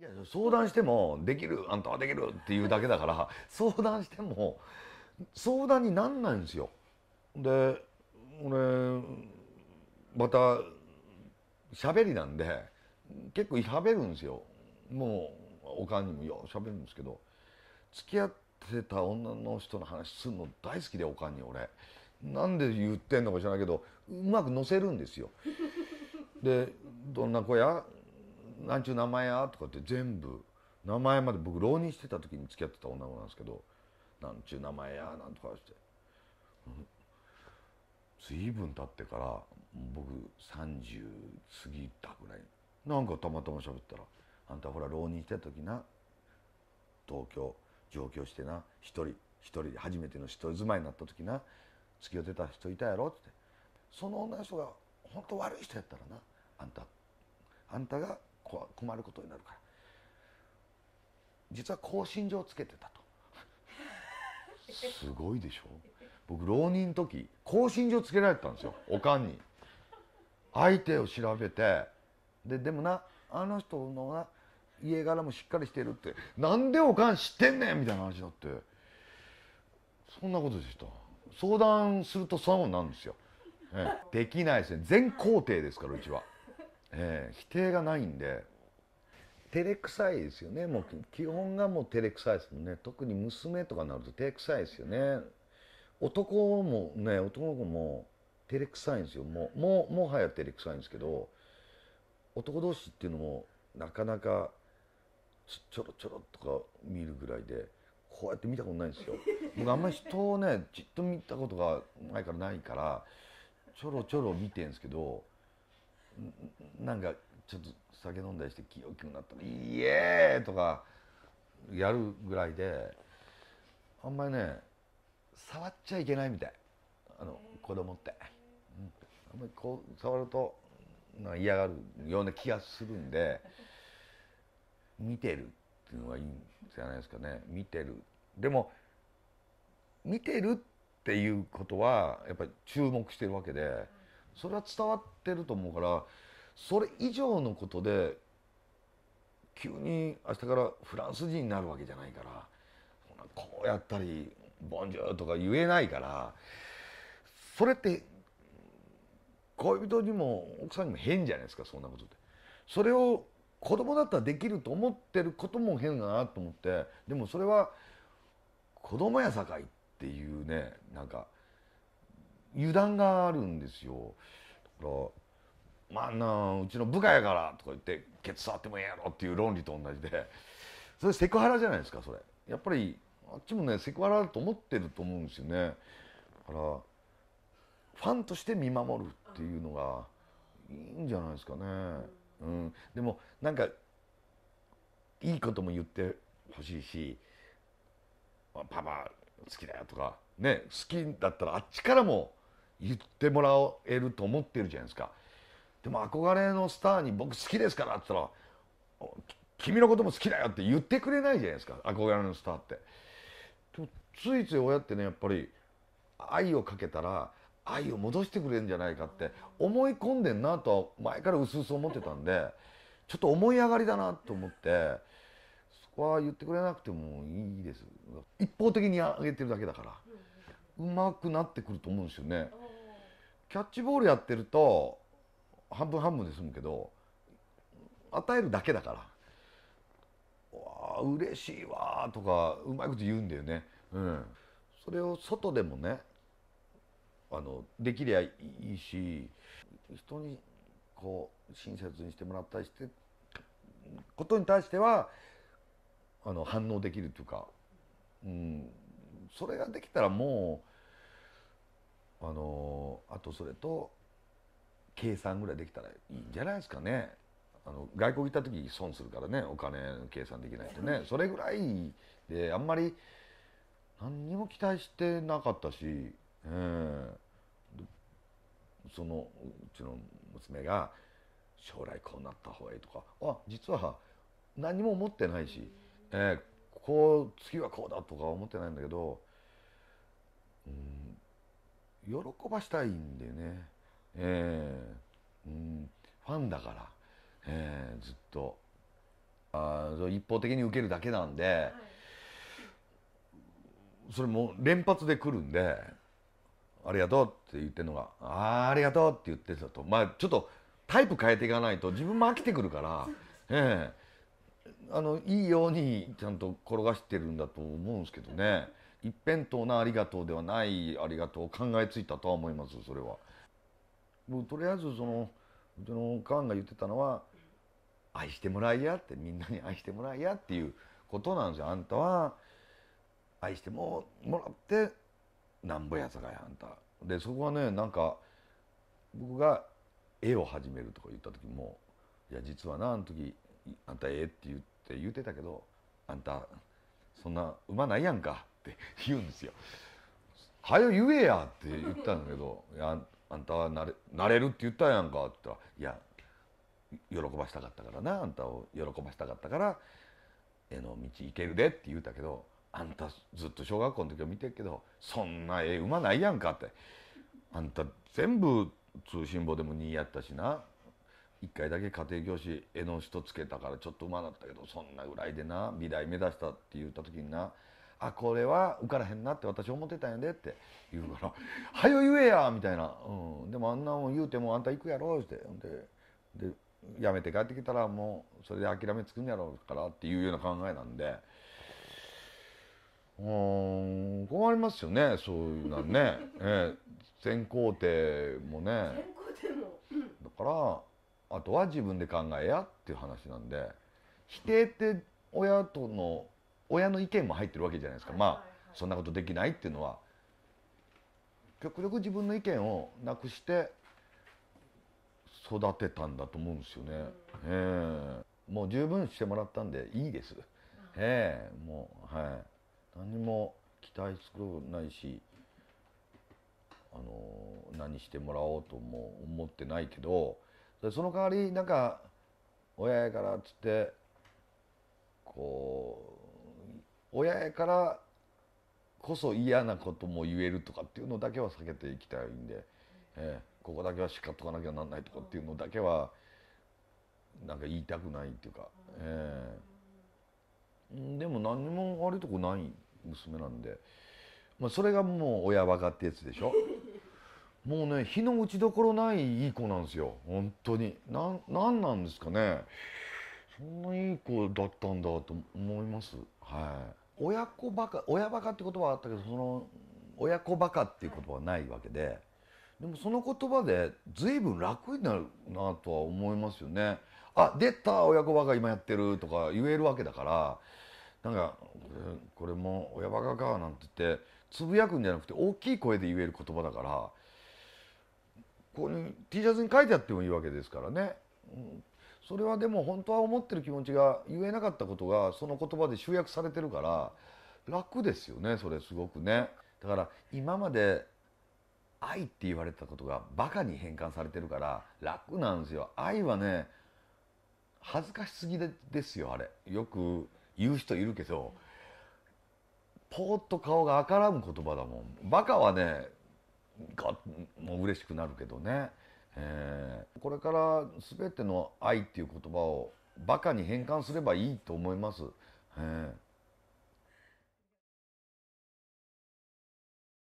いや相談しても「できるあんたはできる」っていうだけだから 相談しても相談になんないんですよ。で俺また喋りなんで結構喋るんですよもうおかんにもよ喋るんですけど付き合ってた女の人の話するの大好きでおかんに俺なんで言ってんのか知らないけどうまく乗せるんですよ。でどんな子やなんちゅう名前や?」とかって全部名前まで僕浪人してた時に付き合ってた女の子なんですけど「なんちゅう名前や?」なんとかして、随分経ってから僕30過ぎたぐらいなんかたまたま喋ったら「あんたほら浪人してた時な東京上京してな一人一人で初めての一人住まいになった時な付き合ってた人いたやろ」ってその女の人が本当悪い人やったらなあんたあんたが困ることになるから実は更新状つけてたとすごいでしょ僕浪人の時更新状つけられてたんですよおかんに相手を調べてででもなあの人の家柄もしっかりしてるってなんでおかん知ってんねんみたいな話だってそんなことでした相談するとそうなんですよ、ええ、できないですね全工程ですからうちは。えー、否定がないんで照れくさいですよねもう基本がもう照れくさいですもんね特に娘とかになると照れくさいですよね男もね男の子も照れくさいんですよもうももはや照れくさいんですけど男同士っていうのもなかなかちょろちょろとか見るぐらいでこうやって見たことないんですよ僕あんまり人をねじっと見たことがいからないからちょろちょろ見てんですけどなんかちょっと酒飲んだりして気大きくなったら「イエーイ!」とかやるぐらいであんまりね触っちゃいけないみたいあの子供って、うん、あんまりこう触るとな嫌がるような気がするんで見てるっていうのはいいんじゃないですかね見てるでも見てるっていうことはやっぱり注目してるわけで。それは伝わってると思うからそれ以上のことで急に明日からフランス人になるわけじゃないからこうやったり「ボンジューとか言えないからそれって恋人にも奥さんにも変じゃないですかそんなことって。それを子供だったらできると思ってることも変だなと思ってでもそれは子供やさかいっていうねなんか。油断があるんですよ。だからまあなうちの部下やからとか言ってケツ触ってもええやろっていう論理と同じでそれセクハラじゃないですかそれやっぱりあっちもねセクハラだと思ってると思うんですよねだからファンとして見守るっていうのがいいんじゃないですかね、うん、でもなんかいいことも言ってほしいし「パパ好きだよ」とかね好きだったらあっちからも言ってもらえると思ってるじゃないですかでも憧れのスターに「僕好きですから」って言ったら「君のことも好きだよ」って言ってくれないじゃないですか憧れのスターって。ついつい親ってねやっぱり愛をかけたら愛を戻してくれるんじゃないかって思い込んでんなとは前からうすうす思ってたんでちょっと思い上がりだなと思ってそこは言ってくれなくてもいいです一方的にあげてるだけだから。うまくなってくると思うんですよね。キャッチボールやってると半分半分で済むけど与えるだけだから「わあ嬉しいわ」とかうまいこと言うんだよね。うん、それを外でもねあのできりゃいいし人にこう親切にしてもらったりしてことに対してはあの反応できるというか、うん、それができたらもう。あのあとそれと計算ぐらいできたらいいんじゃないですかねあの外国行った時損するからねお金の計算できないとねそれぐらいであんまり何にも期待してなかったし、えー、そのうちの娘が将来こうなった方がいいとかあ実は何も思ってないし、えー、こう次はこうだとか思ってないんだけどうん喜ばしたいんでね、えーうん、ファンだから、えー、ずっとあ一方的に受けるだけなんで、はい、それも連発で来るんで「ありがとう」って言ってるのが「ああありがとう」って言ってたとまあちょっとタイプ変えていかないと自分も飽きてくるから、えー、あのいいようにちゃんと転がしてるんだと思うんですけどね。一辺倒なありがとうではないありがとうを考えついたとは思いますそれは。もうとりあえずそのうちのおかんが言ってたのは「愛してもらいや」ってみんなに愛してもらいやっていうことなんですよ。あんたは愛してももらってなんぼやさかいあんた。でそこはねなんか僕が絵を始めるとか言った時も「いや実はなあの時あんた絵って言って言うてたけどあんたそんな馬ないやんかって言うんですよ。はよ言えやって言ったんだけど「いやあんたはなれなれるって言ったやんか」って言ったら「いや喜ばしたかったからなあんたを喜ばしたかったから絵の道行けるで」って言うたけど「あんたずっと小学校の時は見てるけどそんな絵うまないやんか」って「あんた全部通信簿でも2やったしな1回だけ家庭教師絵の人つけたからちょっとうまなったけどそんなぐらいでな美大目指した」って言った時にな「あこれは受からへんなって私思ってたんやでって言うから「はよ言えや」みたいな、うん、でもあんなもん言うてもあんた行くやろってででやめて帰ってきたらもうそれで諦めつくんやろうからっていうような考えなんでうん困りますよねそういうのはね、えー、全工程もねだからあとは自分で考えやっていう話なんで否定って親との親の意見も入ってるわけじゃないですか、まあそんなことできないっていうのは極力自分の意見をなくして育てたんだと思うんですよね、うん、えもう十分してもらったんでいいです、ええもうはい何も期待するないしあの何してもらおうとも思ってないけどその代わりなんか親やからっつってこう親やからこそ嫌なことも言えるとかっていうのだけは避けていきたいんで、えー、ここだけは叱っとかなきゃなんないとかっていうのだけはなんか言いたくないっていうか、えー、でも何も悪いとこない娘なんで、まあ、それがもう親分かってやつでしょ。もうね日の打ちどころないいい子なんですよ本当にななんなんですかねそんないい子だったんだと思いますはい。親子バカ親バカって言葉はあったけどその親子バカっていう言葉はないわけで、でもその言葉で随分楽になるなとは思いますよね。あ出た親子バカ今やってるとか言えるわけだからなんかこれも親バカかなんて言ってつぶやくんじゃなくて大きい声で言える言葉だからこれい T シャツに書いてあってもいいわけですからね。それはでも本当は思ってる気持ちが言えなかったことがその言葉で集約されてるから楽ですよねそれすごくねだから今まで愛って言われたことがバカに変換されてるから楽なんですよ愛はね恥ずかしすぎでですよあれよく言う人いるけどぽーっと顔があからむ言葉だもんバカはねもう嬉しくなるけどねえー、これから全ての愛っていう言葉をバカに変換すればいいと思います。えー